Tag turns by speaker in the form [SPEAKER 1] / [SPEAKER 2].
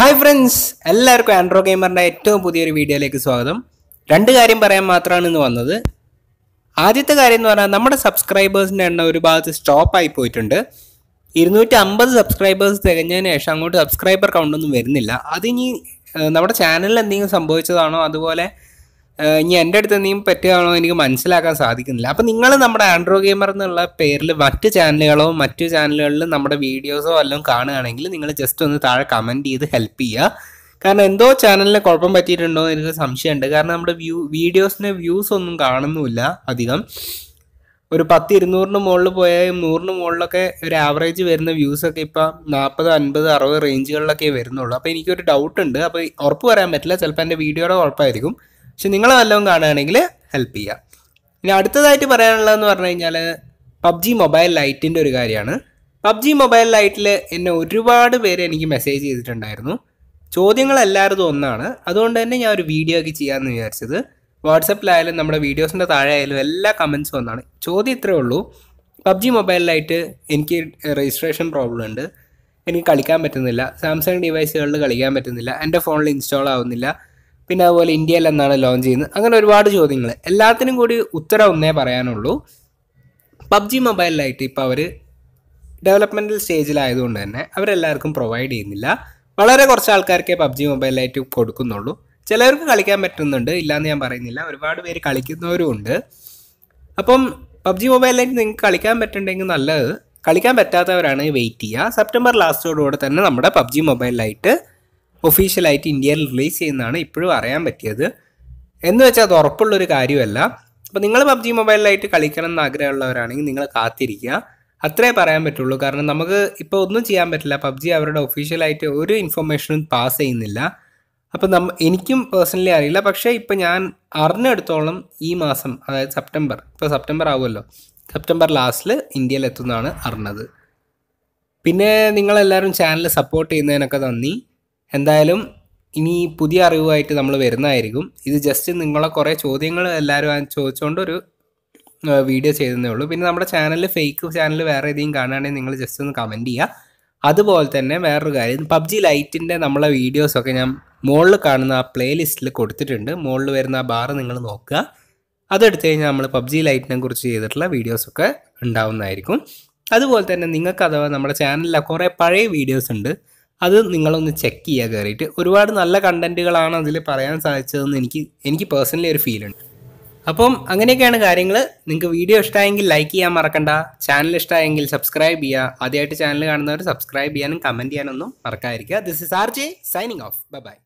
[SPEAKER 1] hi friends എല്ലാവർക്കും ആൻഡ്രോ ഗെയിമറിൻ്റെ ഏറ്റവും പുതിയൊരു വീഡിയോയിലേക്ക് സ്വാഗതം രണ്ട് കാര്യം പറയാൻ മാത്രമാണ് ഇന്ന് വന്നത് ആദ്യത്തെ കാര്യം എന്ന് പറഞ്ഞാൽ നമ്മുടെ സബ്സ്ക്രൈബേഴ്സിൻ്റെ എണ്ണം ഒരു ഭാഗത്ത് സ്റ്റോപ്പ് ആയി പോയിട്ടുണ്ട് ഇരുന്നൂറ്റി അമ്പത് സബ്സ്ക്രൈബേഴ്സ് തികഞ്ഞതിന് ശേഷം അങ്ങോട്ട് സബ്സ്ക്രൈബർ കൗണ്ടൊന്നും വരുന്നില്ല അതിനി നമ്മുടെ ചാനലിൽ എന്തെങ്കിലും സംഭവിച്ചതാണോ അതുപോലെ ഇനി എൻ്റെ അടുത്ത് എന്തെങ്കിലും പറ്റുകയാണോ എനിക്ക് മനസ്സിലാക്കാൻ സാധിക്കുന്നില്ല അപ്പം നിങ്ങൾ നമ്മുടെ ആൻഡ്രോ ഗെയിമർ എന്നുള്ള പേരിൽ മറ്റ് ചാനലുകളോ മറ്റു ചാനലുകളിൽ നമ്മുടെ വീഡിയോസോ എല്ലാം കാണുകയാണെങ്കിൽ നിങ്ങൾ ജസ്റ്റ് ഒന്ന് താഴെ കമൻറ്റ് ചെയ്ത് ഹെൽപ്പ് ചെയ്യുക കാരണം എന്തോ ചാനലിന് കുഴപ്പം പറ്റിയിട്ടുണ്ടോ എന്ന് എനിക്ക് സംശയമുണ്ട് കാരണം നമ്മുടെ വ്യൂ വീഡിയോസിന് വ്യൂസ് ഒന്നും കാണുന്നുമില്ല അധികം ഒരു പത്ത് ഇരുന്നൂറിന് മുകളിൽ പോയാൽ നൂറിന് മുകളിലൊക്കെ ഒരു ആവറേജ് വരുന്ന വ്യൂസ് ഒക്കെ ഇപ്പം നാൽപ്പത് അൻപത് അറുപത് റേഞ്ചുകളിലൊക്കെ വരുന്നുള്ളൂ അപ്പോൾ എനിക്കൊരു ഡൗട്ട് ഉണ്ട് അപ്പോൾ ഉറപ്പ് പറയാൻ പറ്റില്ല ചിലപ്പോൾ എൻ്റെ വീഡിയോയുടെ കുഴപ്പമായിരിക്കും പക്ഷെ നിങ്ങൾ വല്ലതും കാണുകയാണെങ്കിൽ ഹെൽപ്പ് ചെയ്യാം ഇനി അടുത്തതായിട്ട് പറയാനുള്ളതെന്ന് പറഞ്ഞു കഴിഞ്ഞാൽ പബ്ജി മൊബൈൽ ലൈറ്റിൻ്റെ ഒരു കാര്യമാണ് പബ്ജി മൊബൈൽ ലൈറ്റിൽ എന്നെ ഒരുപാട് പേര് എനിക്ക് മെസ്സേജ് ചെയ്തിട്ടുണ്ടായിരുന്നു ചോദ്യങ്ങൾ എല്ലാവരും ഒന്നാണ് അതുകൊണ്ട് തന്നെ ഞാൻ ഒരു വീഡിയോ ഒക്കെ ചെയ്യാമെന്ന് വിചാരിച്ചത് വാട്സപ്പിലായാലും നമ്മുടെ വീഡിയോസിൻ്റെ താഴെ ആയാലും എല്ലാ കമൻസും ഒന്നാണ് ചോദ്യം ഇത്രയേ ഉള്ളൂ പബ്ജി മൊബൈലിലായിട്ട് എനിക്ക് രജിസ്ട്രേഷൻ പ്രോബ്ലം ഉണ്ട് എനിക്ക് കളിക്കാൻ പറ്റുന്നില്ല സാംസങ് ഡിവൈസുകളിൽ കളിക്കാൻ പറ്റുന്നില്ല എൻ്റെ ഫോണിൽ ഇൻസ്റ്റാൾ ആവുന്നില്ല പിന്നെ അതുപോലെ ഇന്ത്യയിൽ എന്നാണ് ലോഞ്ച് ചെയ്യുന്നത് അങ്ങനെ ഒരുപാട് ചോദ്യങ്ങൾ എല്ലാത്തിനും കൂടി ഉത്തരം ഒന്നേ പറയാനുള്ളൂ പബ്ജി മൊബൈലിലായിട്ട് ഇപ്പോൾ അവർ ഡെവലപ്മെൻറ്റൽ സ്റ്റേജിലായതുകൊണ്ട് തന്നെ അവരെല്ലാവർക്കും പ്രൊവൈഡ് ചെയ്യുന്നില്ല വളരെ കുറച്ച് ആൾക്കാർക്കേ പബ്ജി മൊബൈലായിട്ട് കൊടുക്കുന്നുള്ളൂ ചിലവർക്ക് കളിക്കാൻ പറ്റുന്നുണ്ട് ഇല്ലയെന്ന് ഞാൻ പറയുന്നില്ല ഒരുപാട് പേര് കളിക്കുന്നവരും ഉണ്ട് അപ്പം പബ്ജി മൊബൈലിലേക്ക് നിങ്ങൾക്ക് കളിക്കാൻ പറ്റുന്നുണ്ടെങ്കിൽ നല്ലത് കളിക്കാൻ പറ്റാത്തവരാണ് വെയിറ്റ് ചെയ്യുക സെപ്റ്റംബർ ലാസ്റ്റോടുകൂടെ തന്നെ നമ്മുടെ പബ്ജി മൊബൈലിലായിട്ട് ഒഫീഷ്യലായിട്ട് ഇന്ത്യയിൽ റിലീസ് ചെയ്യുന്നതാണ് ഇപ്പോഴും അറിയാൻ പറ്റിയത് എന്ന് വെച്ചാൽ അത് ഉറപ്പുള്ളൊരു കാര്യമല്ല അപ്പോൾ നിങ്ങൾ പബ്ജി മൊബൈലിലായിട്ട് കളിക്കണം എന്ന് ആഗ്രഹമുള്ളവരാണെങ്കിൽ നിങ്ങൾ കാത്തിരിക്കുക അത്രേ പറയാൻ പറ്റുള്ളൂ കാരണം നമുക്ക് ഇപ്പോൾ ഒന്നും ചെയ്യാൻ പറ്റില്ല പബ്ജി അവരുടെ ഒഫീഷ്യലായിട്ട് ഒരു ഇൻഫർമേഷനും പാസ് ചെയ്യുന്നില്ല അപ്പോൾ നമ്മ എനിക്കും പേഴ്സണലി അറിയില്ല പക്ഷേ ഇപ്പോൾ ഞാൻ അറിഞ്ഞെടുത്തോളം ഈ മാസം അതായത് സെപ്റ്റംബർ ഇപ്പോൾ സെപ്റ്റംബർ ആവുമല്ലോ സെപ്റ്റംബർ ലാസ്റ്റിൽ ഇന്ത്യയിൽ അറിഞ്ഞത് പിന്നെ നിങ്ങളെല്ലാവരും ചാനൽ സപ്പോർട്ട് ചെയ്യുന്നതിനൊക്കെ നന്ദി എന്തായാലും ഇനി പുതിയ അറിവുമായിട്ട് നമ്മൾ വരുന്നതായിരിക്കും ഇത് ജസ്റ്റ് നിങ്ങളെ കുറേ ചോദ്യങ്ങൾ എല്ലാവരും ചോദിച്ചുകൊണ്ട് ഒരു വീഡിയോ ചെയ്തതേ ഉള്ളൂ പിന്നെ നമ്മുടെ ചാനലിൽ ഫേക്ക് ചാനൽ വേറെ ഏതെങ്കിലും കാണുകയാണെങ്കിൽ നിങ്ങൾ ജസ്റ്റ് ഒന്ന് കമൻറ്റ് ചെയ്യുക അതുപോലെ തന്നെ വേറൊരു കാര്യം പബ്ജി ലൈറ്റിൻ്റെ നമ്മളെ വീഡിയോസൊക്കെ ഞാൻ മുകളിൽ കാണുന്ന ആ പ്ലേലിസ്റ്റിൽ കൊടുത്തിട്ടുണ്ട് മുകളിൽ വരുന്ന ആ ബാർ നിങ്ങൾ നോക്കുക അതെടുത്തു കഴിഞ്ഞാൽ നമ്മൾ പബ്ജി ലൈറ്റിനെ കുറിച്ച് ചെയ്തിട്ടുള്ള വീഡിയോസൊക്കെ ഉണ്ടാവുന്നതായിരിക്കും അതുപോലെ തന്നെ നിങ്ങൾക്ക് അഥവാ നമ്മുടെ ചാനലിൽ കുറേ പഴയ വീഡിയോസ് ഉണ്ട് അത് നിങ്ങളൊന്ന് ചെക്ക് ചെയ്യുക കയറിയിട്ട് ഒരുപാട് നല്ല കണ്ടൻറ്റുകളാണ് അതിൽ പറയാൻ സാധിച്ചതെന്ന് എനിക്ക് എനിക്ക് പേഴ്സണലി ഒരു ഫീലുണ്ട് അപ്പം അങ്ങനെയൊക്കെയാണ് കാര്യങ്ങൾ നിങ്ങൾക്ക് വീഡിയോ ഇഷ്ടമായെങ്കിൽ ലൈക്ക് ചെയ്യാൻ മറക്കണ്ട ചാനൽ ഇഷ്ടമായെങ്കിൽ സബ്സ്ക്രൈബ് ചെയ്യുക ആദ്യമായിട്ട് ചാനൽ കാണുന്നവർ സബ്സ്ക്രൈബ് ചെയ്യാനും കമൻറ്റ് ചെയ്യാനൊന്നും മറക്കാതിരിക്കുക this is R J signing off bye by